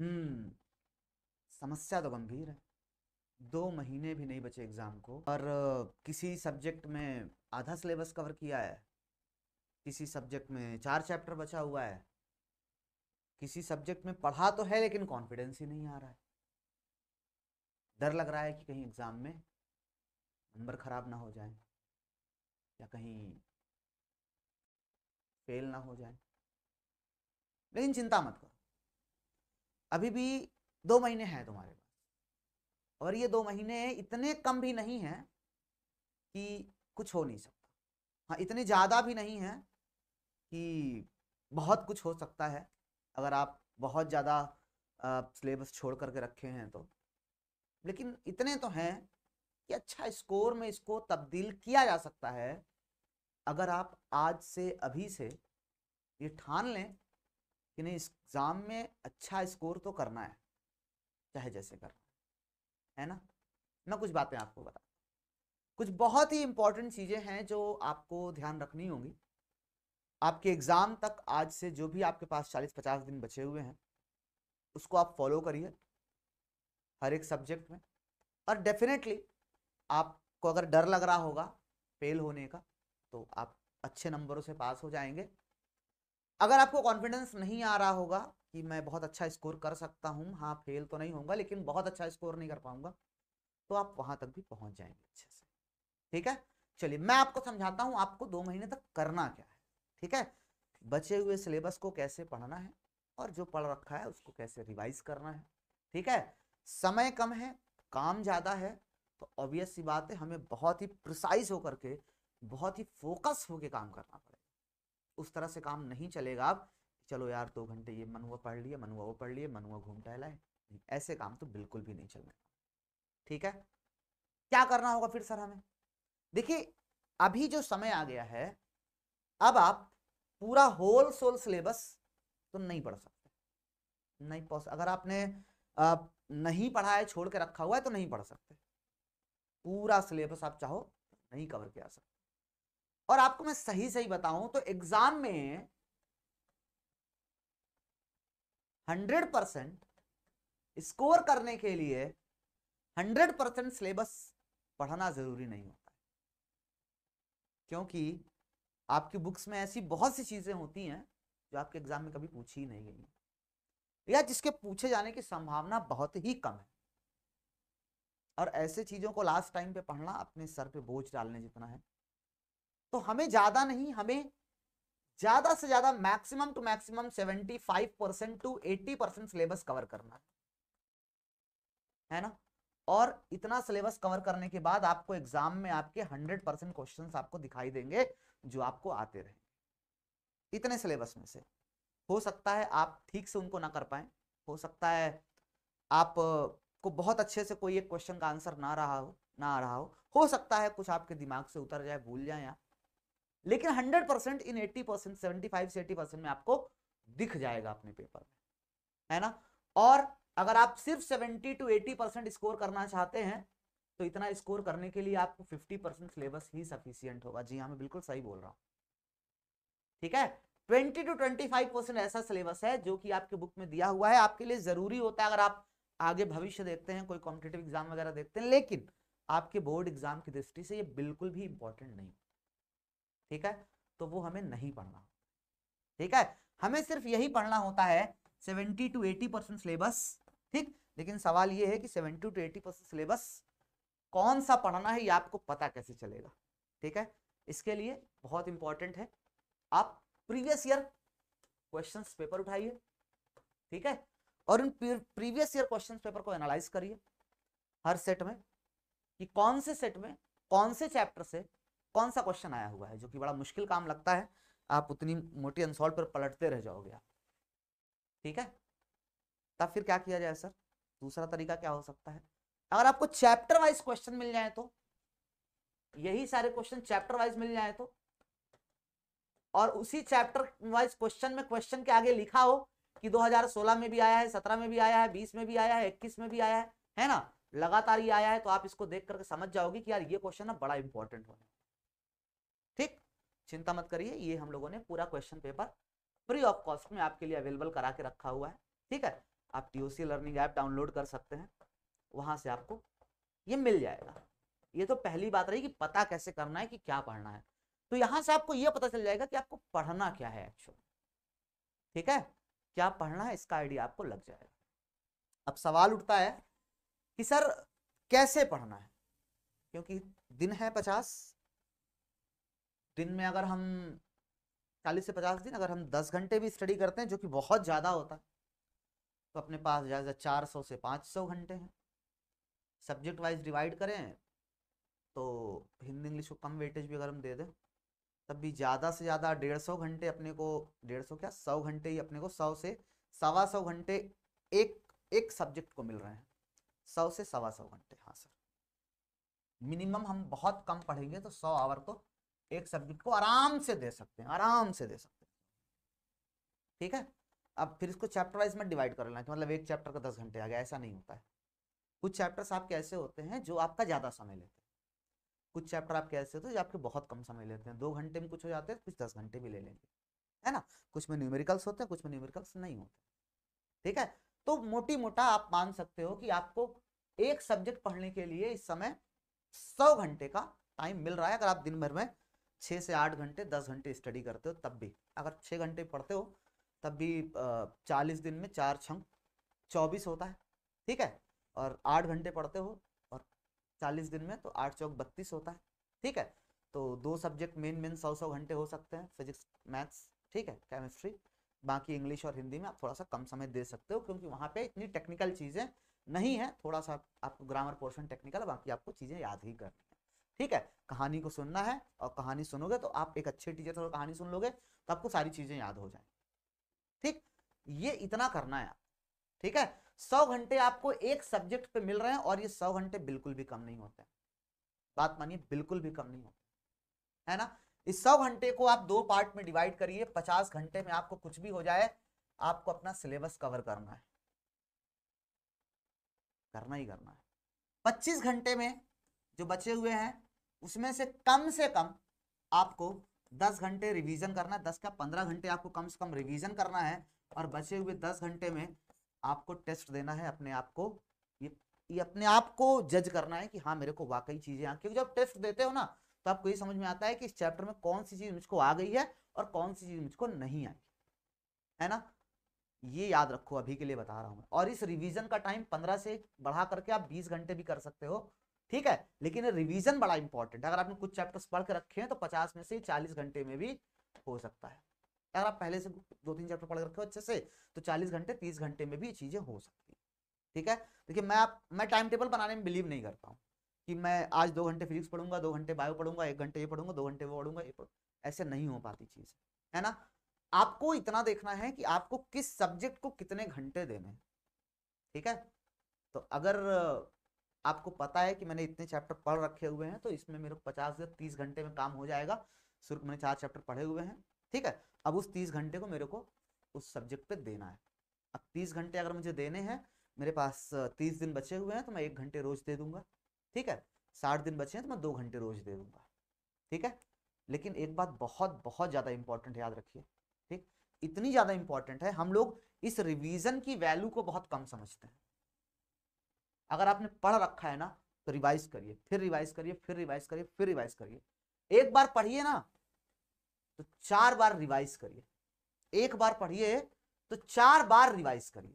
हम्म समस्या तो गंभीर है दो महीने भी नहीं बचे एग्जाम को और किसी सब्जेक्ट में आधा सिलेबस कवर किया है किसी सब्जेक्ट में चार चैप्टर बचा हुआ है किसी सब्जेक्ट में पढ़ा तो है लेकिन कॉन्फिडेंस ही नहीं आ रहा है डर लग रहा है कि कहीं एग्जाम में नंबर खराब ना हो जाए या कहीं फेल ना हो जाए लेकिन चिंता मत करो अभी भी दो महीने हैं तुम्हारे पास और ये दो महीने इतने कम भी नहीं हैं कि कुछ हो नहीं सकता हाँ इतने ज़्यादा भी नहीं हैं कि बहुत कुछ हो सकता है अगर आप बहुत ज़्यादा सिलेबस छोड़ करके रखे हैं तो लेकिन इतने तो हैं कि अच्छा स्कोर में इसको तब्दील किया जा सकता है अगर आप आज से अभी से ये ठान लें कि नहीं एग्ज़ाम में अच्छा स्कोर तो करना है चाहे जैसे करना है ना मैं कुछ बातें आपको बता कुछ बहुत ही इंपॉर्टेंट चीज़ें हैं जो आपको ध्यान रखनी होंगी आपके एग्ज़ाम तक आज से जो भी आपके पास चालीस पचास दिन बचे हुए हैं उसको आप फॉलो करिए हर एक सब्जेक्ट में और डेफिनेटली आपको अगर डर लग रहा होगा फेल होने का तो आप अच्छे नंबरों से पास हो जाएंगे अगर आपको कॉन्फिडेंस नहीं आ रहा होगा कि मैं बहुत अच्छा स्कोर कर सकता हूँ हाँ फेल तो नहीं होगा लेकिन बहुत अच्छा स्कोर नहीं कर पाऊंगा तो आप वहां तक भी पहुंच जाएंगे अच्छे से ठीक है चलिए मैं आपको समझाता हूँ आपको दो महीने तक करना क्या है ठीक है बचे हुए सिलेबस को कैसे पढ़ना है और जो पढ़ रखा है उसको कैसे रिवाइज करना है ठीक है समय कम है काम ज़्यादा है तो ऑब्वियस सी बात है हमें बहुत ही प्रिसाइज होकर के बहुत ही फोकस होकर काम करना पड़ेगा उस तरह से काम नहीं चलेगा अब चलो यार दो घंटे ये मनुआ पढ़ लिए मनुआ वो पढ़ लिए मनुआ घूम टहलाए ऐसे काम तो बिल्कुल भी नहीं चलना ठीक है क्या करना होगा फिर सर हमें देखिए अभी जो समय आ गया है अब आप पूरा होल सोल सिलेबस तो नहीं पढ़ सकते नहीं पढ़ अगर आपने आप नहीं पढ़ा है छोड़ के रखा हुआ है तो नहीं पढ़ सकते पूरा सिलेबस आप चाहो नहीं कवर किया सकते और आपको मैं सही सही बताऊं तो एग्जाम में हंड्रेड परसेंट स्कोर करने के लिए हंड्रेड परसेंट सिलेबस पढ़ना जरूरी नहीं होता क्योंकि आपकी बुक्स में ऐसी बहुत सी चीजें होती हैं जो आपके एग्जाम में कभी पूछी ही नहीं गई या जिसके पूछे जाने की संभावना बहुत ही कम है और ऐसे चीजों को लास्ट टाइम पे पढ़ना अपने सर पे बोझ डालने जितना है तो हमें ज्यादा नहीं हमें ज्यादा से ज्यादा maximum to maximum 75 percent to 80 percent syllabus cover करना है है ना और इतना सिलेबस कवर करने के बाद आपको एग्जाम में आपके 100 परसेंट क्वेश्चन आपको दिखाई देंगे जो आपको आते रहे इतने सिलेबस में से हो सकता है आप ठीक से उनको ना कर पाए हो सकता है आप को बहुत अच्छे से कोई एक क्वेश्चन का आंसर ना रहा हो ना आ रहा हो हो सकता है कुछ आपके दिमाग से उतर जाए भूल जाए आप लेकिन हंड्रेड परसेंट इन एट्टी परसेंट सेवेंटी फाइव से एट्टी परसेंट में आपको दिख जाएगा अपने पेपर में है ना और अगर आप सिर्फ seventy to eighty percent score करना चाहते हैं तो इतना स्कोर करने के लिए आपको फिफ्टी परसेंट सिलेबस ही सफिशियंट होगा जी हाँ मैं बिल्कुल सही बोल रहा हूँ ठीक है twenty to twenty five percent ऐसा सिलेबस है जो कि आपके बुक में दिया हुआ है आपके लिए जरूरी होता है अगर आप आगे भविष्य देखते हैं कोई कॉम्पिटेटिव एग्जाम वगैरह देखते हैं लेकिन आपके बोर्ड एग्जाम की दृष्टि से ये बिल्कुल भी इंपॉर्टेंट नहीं ठीक है तो वो हमें नहीं पढ़ना ठीक है हमें सिर्फ यही पढ़ना होता है seventy to eighty percent syllabus ठीक लेकिन सवाल ये है कि seventy to eighty percent syllabus कौन सा पढ़ना है ये आपको पता कैसे चलेगा ठीक है इसके लिए बहुत इंपॉर्टेंट है आप प्रीवियस ईयर क्वेश्चन पेपर उठाइए ठीक है और इन प्रीवियस ईयर क्वेश्चन पेपर को एनालाइज करिए हर सेट में कि कौन से सेट में कौन से चैप्टर से कौन सा क्वेश्चन आया हुआ है जो कि बड़ा मुश्किल काम लगता है आप उतनी मोटी अनसोल्व पर पलटते रह जाओगे आप ठीक है तब फिर क्या किया जाए सर दूसरा तरीका क्या हो सकता है अगर आपको चैप्टर वाइज क्वेश्चन मिल जाए तो यही सारे क्वेश्चन चैप्टर वाइज मिल जाए तो और उसी चैप्टर वाइज क्वेश्चन में क्वेश्चन के आगे लिखा हो कि 2016 में भी आया है 17 में भी आया है 20 में भी आया है 21 में भी आया है है ना लगातार ये आया है तो आप इसको देख करके समझ जाओगे कि यार ये क्वेश्चन ना बड़ा इंपॉर्टेंट होने ठीक चिंता मत करिए ये हम लोगों ने पूरा question paper free of cost में आपके लिए अवेलेबल करा के रखा हुआ है ठीक है आप टीओसी लर्निंग ऐप डाउनलोड कर सकते हैं वहां से आपको ये मिल जाएगा ये तो पहली बात रही कि पता कैसे करना है कि क्या पढ़ना है तो यहां से आपको यह पता चल जाएगा कि आपको पढ़ना क्या है एक्चुअली ठीक है क्या पढ़ना है इसका आइडिया आपको लग जाएगा अब सवाल उठता है कि सर कैसे पढ़ना है क्योंकि दिन है पचास दिन में अगर हम चालीस से पचास दिन अगर हम दस घंटे भी स्टडी करते हैं जो कि बहुत ज़्यादा होता है तो अपने पास ज़्यादा चार सौ से पाँच सौ घंटे हैं सब्जेक्ट वाइज डिवाइड करें तो हिंदी इंग्लिश को कम वेटेज भी अगर हम दे दें तब भी ज़्यादा से ज़्यादा डेढ़ सौ घंटे अपने को डेढ़ सौ क्या सौ घंटे ही अपने को सौ से सवा सौ घंटे एक एक सब्जेक्ट को मिल रहे हैं सौ से सवा सौ घंटे हाँ सर मिनिमम हम बहुत कम पढ़ेंगे तो सौ आवर तो एक सब्जेक्ट को आराम से दे सकते हैं आराम से दे सकते हैं ठीक है अब फिर इसको चैप्टर वाइज में डिवाइड कर लेना मतलब एक चैप्टर का दस घंटे आ गया ऐसा नहीं होता है कुछ चैप्टर्स आपके ऐसे होते हैं जो आपका ज़्यादा समय लेते हैं कुछ चैप्टर आपके ऐसे होते हैं जो आपके बहुत कम समय लेते हैं दो घंटे में कुछ हो जाते हैं कुछ दस घंटे भी ले लेंगे है ना कुछ में न्यूमेरिकल्स होते हैं कुछ में न्यूमेरिकल्स नहीं होते ठीक है तो मोटी मोटा आप मान सकते हो कि आपको एक सब्जेक्ट पढ़ने के लिए इस समय सौ घंटे का टाइम मिल रहा है अगर आप दिन भर में छः से आठ घंटे दस घंटे स्टडी करते हो तब भी अगर छः घंटे पढ़ते हो तब भी चालीस दिन में चार छंग चौबीस होता है ठीक है और आठ घंटे पढ़ते हो और चालीस दिन में तो आठ चौक बत्तीस होता है ठीक है तो दो सब्जेक्ट मेन मेन सौ सौ घंटे हो सकते हैं फिजिक्स मैथ्स ठीक है केमिस्ट्री बाकी इंग्लिश और हिंदी में आप थोड़ा सा कम समय दे सकते हो क्योंकि वहाँ पे इतनी टेक्निकल चीज़ें नहीं है थोड़ा सा आपको ग्रामर पोर्शन टेक्निकल बाकी आपको चीज़ें याद ही करनी ठीक है कहानी को सुनना है और कहानी सुनोगे तो आप एक अच्छे टीचर से कहानी सुन लोगे तो आपको सारी चीजें याद हो जाए ठीक ये इतना करना है ठीक है सौ घंटे आपको एक सब्जेक्ट पे मिल रहे हैं और ये सौ घंटे बिल्कुल भी कम नहीं होते बात मानिए बिल्कुल भी कम नहीं होते है ना इस सौ घंटे को आप दो पार्ट में डिवाइड करिए पचास घंटे में आपको कुछ भी हो जाए आपको अपना सिलेबस कवर करना है करना ही करना है पच्चीस घंटे में जो बचे हुए हैं उसमें से कम से कम आपको दस घंटे रिवीजन करना है दस का पंद्रह घंटे आपको कम से कम रिवीजन करना है और बचे हुए दस घंटे में आपको टेस्ट देना है अपने आप को ये ये अपने आप को जज करना है कि हाँ मेरे को वाकई चीजें क्योंकि जब टेस्ट देते हो ना तो आपको ये समझ में आता है कि इस चैप्टर में कौन सी चीज मुझको आ गई है और कौन सी चीज मुझको नहीं आई है ना ये याद रखो अभी के लिए बता रहा हूँ और इस रिवीजन का टाइम पंद्रह से बढ़ा करके आप बीस घंटे भी कर सकते हो ठीक है लेकिन रिवीजन बड़ा इंपॉर्टेंट है अगर आपने कुछ चैप्टर्स पढ़ के रखे हैं तो पचास में से चालीस घंटे में भी हो सकता है अगर आप पहले से दो तीन चैप्टर पढ़ रखे हो अच्छे से तो चालीस घंटे तीस घंटे में भी चीजें हो सकती हैं ठीक है देखिए मैं आप मैं टाइम टेबल बनाने में बिलीव नहीं करता हूँ कि मैं आज दो घंटे फिजिक्स पढ़ूंगा दो घंटे बायो पढ़ूंगा एक घंटे ये पढ़ूंगा दो घंटे वो पढ़ूंगा ये ऐसे नहीं हो पाती चीज़ है ना आपको इतना देखना है कि आपको किस सब्जेक्ट को कितने घंटे देने ठीक है तो अगर आपको पता है कि मैंने इतने चैप्टर पढ़ रखे हुए हैं तो इसमें मेरे पचास से तीस घंटे में काम हो जाएगा शुरू मैंने चार चैप्टर पढ़े हुए हैं ठीक है अब उस तीस घंटे को मेरे को उस सब्जेक्ट पे देना है अब तीस घंटे अगर मुझे देने हैं मेरे पास तीस दिन बचे हुए हैं तो मैं एक घंटे रोज दे दूंगा ठीक है साठ दिन बचे हैं तो मैं दो घंटे रोज दे दूंगा ठीक है लेकिन एक बात बहुत बहुत ज़्यादा इंपॉर्टेंट याद रखिए ठीक इतनी ज़्यादा इंपॉर्टेंट है हम लोग इस रिवीजन की वैल्यू को बहुत कम समझते हैं अगर आपने पढ़ रखा है ना तो रिवाइज करिए फिर रिवाइज करिए फिर रिवाइज करिए फिर रिवाइज करिए एक बार पढ़िए ना तो चार बार रिवाइज करिए एक बार पढ़िए तो चार बार रिवाइज करिए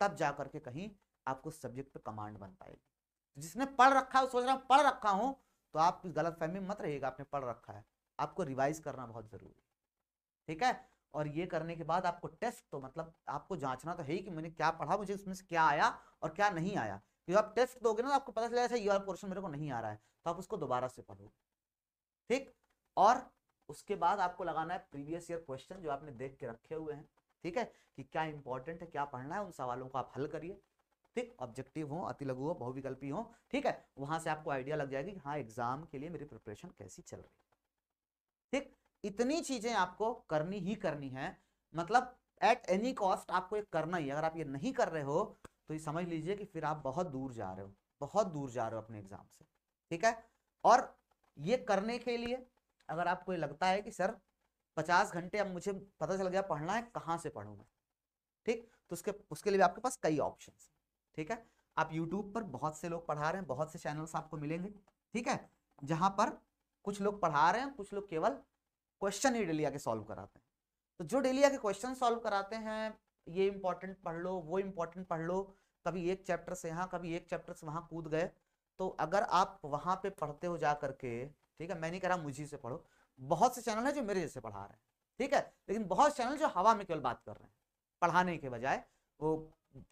तब जा करके कहीं आपको सब्जेक्ट पे कमांड बन पाएगी जिसने पढ़ रखा है सोच रहा हूँ पढ़ रखा हूँ तो आप गलत फहमी मत रहिएगा आपने पढ़ रखा है आपको रिवाइज करना बहुत जरूरी है ठीक है और ये करने के बाद आपको टेस्ट तो मतलब आपको जांचना तो है ही कि मैंने क्या पढ़ा मुझे उसमें से क्या आया और क्या नहीं आया क्योंकि आप टेस्ट दोगे ना तो आपको पता चला अच्छा ये वाला पोर्शन मेरे को नहीं आ रहा है तो आप उसको दोबारा से पढ़ो ठीक और उसके बाद आपको लगाना है प्रीवियस ईयर क्वेश्चन जो आपने देख के रखे हुए हैं ठीक है कि क्या इंपॉर्टेंट है क्या पढ़ना है उन सवालों को आप हल करिए ठीक ऑब्जेक्टिव हो अति लघु हो बहुविकल्पी हो ठीक है वहां से आपको आइडिया लग जाएगी कि हाँ एग्जाम के लिए मेरी प्रिपरेशन कैसी चल रही है ठीक इतनी चीजें आपको करनी ही करनी है मतलब एट एनी कॉस्ट आपको ये करना ही अगर आप ये नहीं कर रहे हो तो ये समझ लीजिए कि फिर आप बहुत दूर जा रहे हो बहुत दूर जा रहे हो अपने एग्जाम से ठीक है और ये करने के लिए अगर आपको लगता है कि सर पचास घंटे अब मुझे पता चल गया पढ़ना है कहाँ से पढ़ू मैं ठीक तो उसके उसके लिए आपके पास कई ऑप्शन ठीक है आप यूट्यूब पर बहुत से लोग पढ़ा रहे हैं बहुत से चैनल्स आपको मिलेंगे ठीक है जहाँ पर कुछ लोग पढ़ा रहे हैं कुछ लोग केवल क्वेश्चन ही डेलिया के सॉल्व कराते हैं तो जो डेलिया के क्वेश्चन सॉल्व कराते हैं ये इंपॉर्टेंट पढ़ लो वो इम्पोर्टेंट पढ़ लो कभी एक चैप्टर से यहाँ कभी एक चैप्टर से वहाँ कूद गए तो अगर आप वहाँ पे पढ़ते हो जा करके ठीक है मैं नहीं कह रहा मुझे से पढ़ो बहुत से चैनल है जो मेरे जैसे पढ़ा रहे हैं ठीक है लेकिन बहुत चैनल जो हवा में केवल बात कर रहे हैं पढ़ाने के बजाय वो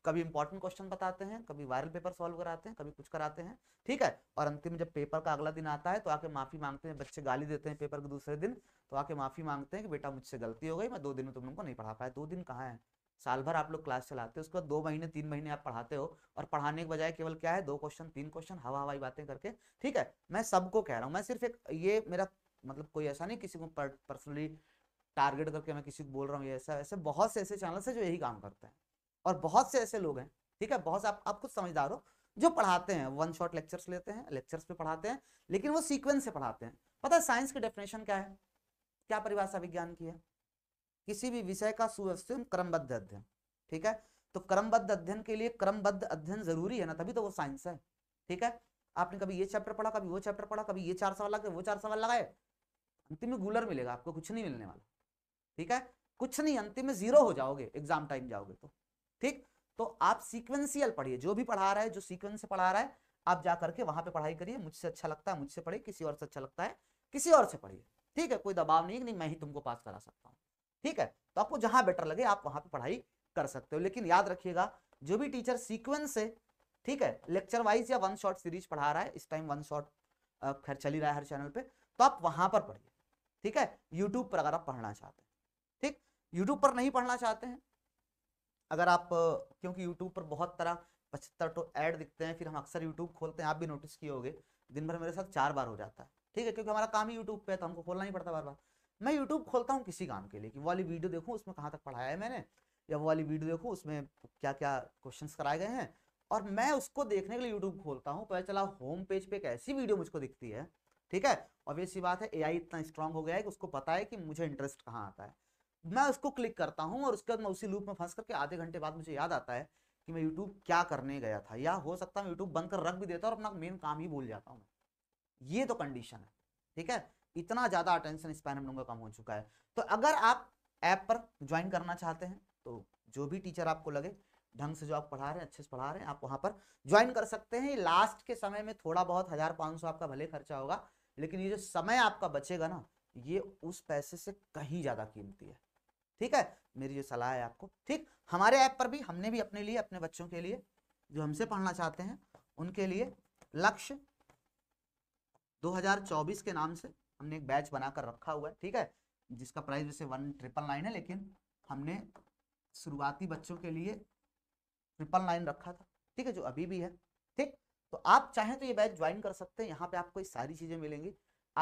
कभी इंपॉर्टेंट क्वेश्चन बताते हैं कभी वायरल पेपर सॉल्व कराते हैं कभी कुछ कराते हैं ठीक है और अंतिम जब पेपर का अगला दिन आता है तो आके माफी मांगते हैं बच्चे गाली देते हैं पेपर के दूसरे दिन तो आके माफी मांगते हैं कि बेटा मुझसे गलती हो गई मैं दो दिन में तुम लोग को नहीं पढ़ा पाया दो दिन कहाँ है साल भर आप लोग क्लास चलाते हो उसके बाद दो महीने तीन महीने आप पढ़ाते हो और पढ़ाने के बजाय केवल क्या है दो क्वेश्चन तीन क्वेश्चन हवा हवाई बातें करके ठीक है मैं सबको कह रहा हूँ मैं सिर्फ एक ये मेरा मतलब कोई ऐसा नहीं किसी को पर्सनली टारगेट करके मैं किसी को बोल रहा हूँ ये ऐसा ऐसे बहुत से ऐसे चैनल्स है जो यही काम करते हैं और बहुत से ऐसे लोग हैं ठीक है बहुत से आप, आप खुद समझदार हो जो पढ़ाते हैं वन शॉर्ट लेक्चर्स लेते हैं लेक्चर्स पे पढ़ाते हैं लेकिन वो सीक्वेंस से पढ़ाते हैं पता है साइंस की डेफिनेशन क्या है क्या परिभाषा विज्ञान की है किसी भी विषय का सुव्यवस्थित क्रमबद्ध अध्ययन ठीक है तो क्रमबद्ध अध्ययन के लिए क्रमबद्ध अध्ययन जरूरी है ना तभी तो वो साइंस है ठीक है आपने कभी ये चैप्टर पढ़ा कभी वो चैप्टर पढ़ा कभी ये चार सवाल लगे वो चार सवाल लगाए अंतिम में गुलर मिलेगा आपको कुछ नहीं मिलने वाला ठीक है कुछ नहीं अंतिम में जीरो हो जाओगे एग्जाम टाइम जाओगे तो ठीक तो आप सीक्वेंसियल पढ़िए जो भी पढ़ा रहा है जो सीक्वेंस से पढ़ा रहा है आप जा करके वहां पे पढ़ाई करिए मुझसे अच्छा लगता है मुझसे पढ़िए किसी और से अच्छा लगता है किसी और से पढ़िए ठीक है कोई दबाव नहीं है नहीं मैं ही तुमको पास करा सकता हूँ ठीक है तो आपको जहां बेटर लगे आप वहां पर पढ़ाई कर सकते हो लेकिन याद रखिएगा जो भी टीचर सीक्वेंस है ठीक है लेक्चर वाइज या वन शॉर्ट सीरीज पढ़ा रहा है इस टाइम वन शॉर्ट खैर चल ही रहा है हर चैनल पे तो आप वहां पर पढ़िए ठीक है यूट्यूब पर अगर आप पढ़ना चाहते हैं ठीक यूट्यूब पर नहीं पढ़ना चाहते हैं अगर आप क्योंकि यूट्यूब पर बहुत तरह पचहत्तर टो तो ऐड दिखते हैं फिर हम अक्सर यूट्यूब खोलते हैं आप भी नोटिस किए होंगे दिन भर मेरे साथ चार बार हो जाता है ठीक है क्योंकि हमारा काम ही यूट्यूब पे है तो हमको खोलना ही पड़ता बार बार मैं यूट्यूब खोलता हूँ किसी काम के लिए कि वाली वीडियो देखूँ उसमें कहाँ तक पढ़ाया है मैंने या वो वाली वीडियो देखूँ उसमें क्या क्या क्वेश्चन कराए गए हैं और मैं उसको देखने के लिए यूट्यूब खोलता हूँ पता चला होम पेज पर एक ऐसी वीडियो मुझको दिखती है ठीक है ऑब्वियस सी बात है ए इतना स्ट्रांग हो गया है कि उसको पता है कि मुझे इंटरेस्ट कहाँ आता है मैं उसको क्लिक करता हूँ और उसके बाद मैं उसी लूप में फंस करके आधे घंटे बाद मुझे याद आता है कि मैं यूट्यूब क्या करने गया था या हो सकता है यूट्यूब बंद कर रख भी देता और अपना मेन काम ही भूल जाता हूँ ये तो कंडीशन है ठीक है इतना ज़्यादा अटेंशन स्पैन हम लोगों का कम हो चुका है तो अगर आप ऐप पर ज्वाइन करना चाहते हैं तो जो भी टीचर आपको लगे ढंग से जो आप पढ़ा रहे हैं अच्छे से पढ़ा रहे हैं आप वहाँ पर ज्वाइन कर सकते हैं लास्ट के समय में थोड़ा बहुत हज़ार पाँच सौ आपका भले खर्चा होगा लेकिन ये जो समय आपका बचेगा ना ये उस पैसे से कहीं ज़्यादा कीमती है ठीक है मेरी जो सलाह है आपको ठीक हमारे ऐप पर भी हमने भी अपने लिए अपने बच्चों के लिए जो हमसे पढ़ना चाहते हैं उनके लिए लक्ष्य 2024 के नाम से हमने एक बैच बनाकर रखा हुआ है ठीक है जिसका प्राइस वैसे वन ट्रिपल नाइन है लेकिन हमने शुरुआती बच्चों के लिए ट्रिपल नाइन रखा था ठीक है जो अभी भी है ठीक तो आप चाहें तो ये बैच ज्वाइन कर सकते हैं यहाँ पे आपको ये सारी चीज़ें मिलेंगी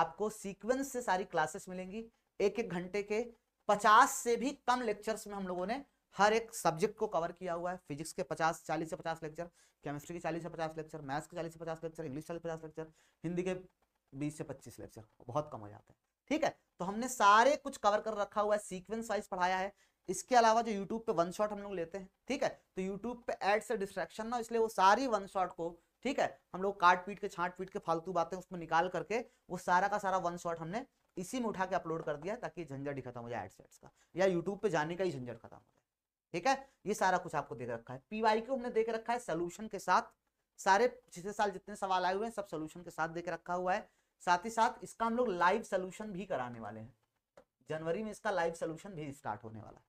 आपको सीक्वेंस से सारी क्लासेस मिलेंगी एक एक घंटे के पचास से भी कम लेक्चर्स में हम लोगों ने हर एक सब्जेक्ट को कवर किया हुआ है फिजिक्स के पचास चालीस से पचास लेक्चर केमिस्ट्री के चालीस से पचास लेक्चर मैथ्स के चालीस से पचास लेक्चर इंग्लिश चालीस पचास लेक्चर हिंदी के बीस से पच्चीस लेक्चर बहुत कम हो जाते हैं ठीक है तो हमने सारे कुछ कवर कर रखा हुआ है सीक्वेंस वाइज पढ़ाया है इसके अलावा जो यूट्यूब पे वन शॉट हम लोग लेते हैं ठीक है तो यूट्यूब पे एड से डिस्ट्रैक्शन ना इसलिए वो सारी वन शॉट को ठीक है हम लोग काट पीट के छाट पीट के फालतू बातें उसमें निकाल करके वो सारा का सारा वन शॉट हमने इसी में उठा के अपलोड कर दिया ताकि झंझट ही खत्म हो जाए एडसेट्स का या यूट्यूब पे जाने का ही झंझट खत्म हो जाए ठीक है ये सारा कुछ आपको देख रखा है पीवाई को हमने देख रखा है सोल्यूशन के साथ सारे पिछले साल जितने सवाल आए हुए हैं सब सोल्यूशन के साथ देख रखा हुआ है साथ ही साथ इसका हम लोग लाइव सोल्यूशन भी कराने वाले हैं जनवरी में इसका लाइव सोल्यूशन भी स्टार्ट होने वाला है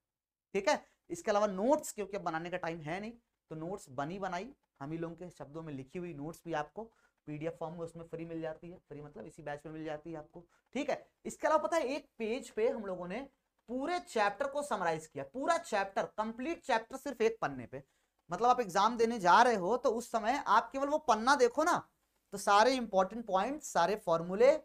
ठीक है इसके अलावा नोट्स क्योंकि बनाने का टाइम है नहीं तो नोट्स बनी बनाई हम ही लोगों के शब्दों में लिखी हुई नोट्स भी आपको पीडीएफ फॉर्म में उसमें फ्री मिल जाती है फ्री मतलब इसी बैच में मिल जाती है आपको ठीक है इसके अलावा पता है एक पेज पे हम लोगों ने पूरे चैप्टर को समराइज किया पूरा चैप्टर कंप्लीट चैप्टर सिर्फ एक पन्ने पे मतलब आप एग्जाम देने जा रहे हो तो उस समय आप केवल वो पन्ना देखो ना तो सारे इंपॉर्टेंट पॉइंट सारे फॉर्मूले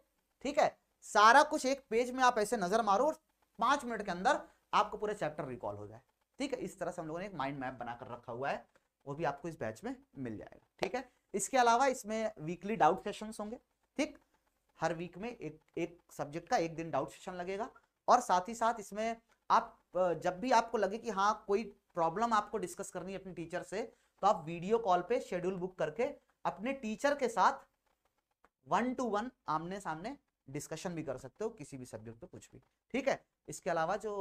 ठीक है सारा कुछ एक पेज में आप ऐसे नजर मारो और पांच मिनट के अंदर आपको पूरा चैप्टर रिकॉल हो जाए ठीक है इस तरह से हम लोगों ने एक माइंड मैप बनाकर रखा हुआ है वो भी आपको इस बैच में मिल जाएगा ठीक है इसके अलावा इसमें वीकली डाउट सेशन होंगे ठीक हर वीक में एक एक सब्जेक्ट का एक दिन डाउट सेशन लगेगा और साथ ही साथ इसमें आप जब भी आपको लगे कि हाँ कोई प्रॉब्लम आपको डिस्कस करनी है अपने टीचर से तो आप वीडियो कॉल पे शेड्यूल बुक करके अपने टीचर के साथ वन टू वन आमने सामने डिस्कशन भी कर सकते हो किसी भी सब्जेक्ट पे कुछ भी ठीक है इसके अलावा जो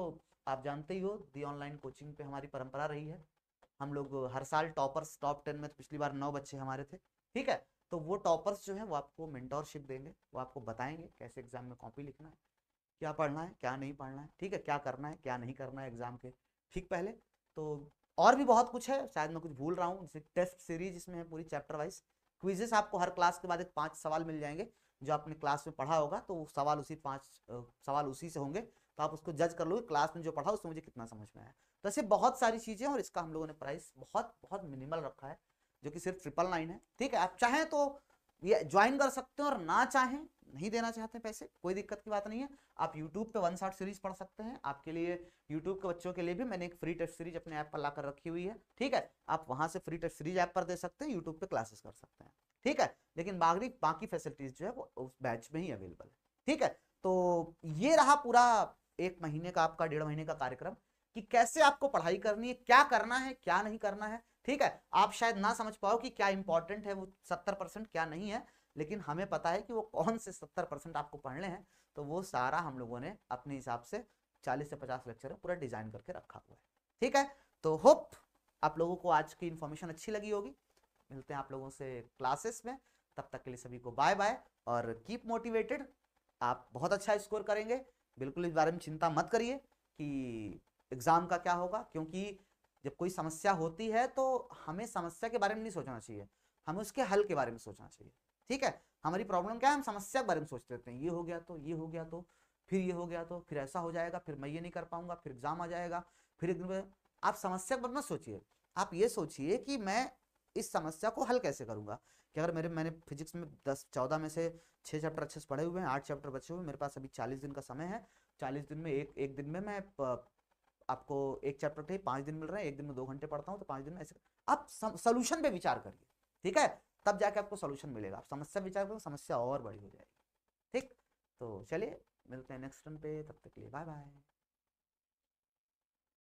आप जानते ही हो दी ऑनलाइन कोचिंग पे हमारी परंपरा रही है हम लोग हर साल टॉपर्स टॉप टेन में तो पिछली बार नौ बच्चे हमारे थे ठीक है तो वो टॉपर्स जो है वो आपको मेंटोरशिप देंगे वो आपको बताएंगे कैसे एग्जाम में कॉपी लिखना है क्या पढ़ना है क्या नहीं पढ़ना है ठीक है क्या करना है क्या नहीं करना है एग्जाम के ठीक पहले तो और भी बहुत कुछ है शायद मैं कुछ भूल रहा हूँ जैसे टेस्ट सीरीज इसमें है पूरी चैप्टर वाइज क्विजेस आपको हर क्लास के बाद एक पांच सवाल मिल जाएंगे जो आपने क्लास में पढ़ा होगा तो सवाल उसी पांच सवाल उसी से होंगे तो आप उसको जज कर लो क्लास में जो पढ़ा उसमें मुझे कितना समझ में आया तो ऐसे बहुत सारी चीज़ें और इसका हम लोगों ने प्राइस बहुत बहुत मिनिमल रखा है जो कि सिर्फ ट्रिपल नाइन है ठीक है आप चाहें तो ये ज्वाइन कर सकते हैं और ना चाहें नहीं देना चाहते पैसे कोई दिक्कत की बात नहीं है आप यूट्यूब पे वन साठ सीरीज पढ़ सकते हैं आपके लिए यूट्यूब के बच्चों के लिए भी मैंने एक फ्री टेस्ट सीरीज अपने ऐप पर ला कर रखी हुई है ठीक है आप वहां से फ्री टेस्ट सीरीज ऐप पर दे सकते हैं यूट्यूब पे क्लासेस कर सकते हैं ठीक है लेकिन बागरी बाकी फैसिलिटीज जो है वो उस बैच में ही अवेलेबल है ठीक है तो ये रहा पूरा एक महीने का आपका डेढ़ महीने का कार्यक्रम कि कैसे आपको पढ़ाई करनी है क्या करना है क्या नहीं करना है ठीक है आप शायद ना समझ पाओ कि क्या इंपॉर्टेंट है वो सत्तर परसेंट क्या नहीं है लेकिन हमें पता है कि वो कौन से सत्तर परसेंट आपको पढ़ने हैं तो वो सारा हम लोगों ने अपने हिसाब से चालीस से पचास लेक्चर में पूरा डिजाइन करके रखा हुआ है ठीक है तो होप आप लोगों को आज की इन्फॉर्मेशन अच्छी लगी होगी मिलते हैं आप लोगों से क्लासेस में तब तक के लिए सभी को बाय बाय और कीप मोटिवेटेड आप बहुत अच्छा स्कोर करेंगे बिल्कुल इस बारे में चिंता मत करिए कि एग्ज़ाम का क्या होगा क्योंकि जब कोई समस्या होती है तो हमें समस्या के बारे में नहीं सोचना चाहिए हमें उसके हल के बारे में सोचना चाहिए ठीक है हमारी प्रॉब्लम क्या है हम समस्या के बारे में सोचते रहते हैं ये हो गया तो ये हो गया तो फिर ये हो गया तो फिर ऐसा हो जाएगा फिर मैं ये नहीं कर पाऊंगा फिर एग्जाम आ जाएगा फिर एक दिन आप समस्या के बारे में सोचिए आप ये सोचिए कि मैं इस समस्या को हल कैसे करूंगा कि अगर मेरे मैंने फिजिक्स में दस चौदह में से छः चैप्टर अच्छे से पढ़े हुए हैं आठ चैप्टर बचे हुए मेरे पास अभी चालीस दिन का समय है चालीस दिन में एक एक दिन में मैं आपको एक चैप्टर के पांच दिन मिल रहे हैं एक दिन में दो घंटे पढ़ता हूँ तो पांच दिन में ऐसे आप सोल्यूशन पे विचार करिए ठीक है तब जाके आपको सोल्यूशन मिलेगा आप समस्या विचार करो समस्या और बड़ी हो जाएगी ठीक तो चलिए मिलते हैं नेक्स्ट टर्म पे तब तक के लिए बाय बाय